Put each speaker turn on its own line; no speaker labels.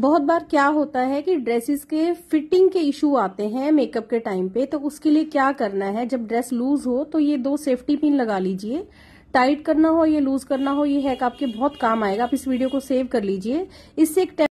बहुत बार क्या होता है कि ड्रेसेस के फिटिंग के इशू आते हैं मेकअप के टाइम पे तो उसके लिए क्या करना है जब ड्रेस लूज हो तो ये दो सेफ्टी पिन लगा लीजिए टाइट करना हो या लूज करना हो ये हैक आपके बहुत काम आएगा आप इस वीडियो को सेव कर लीजिए इससे एक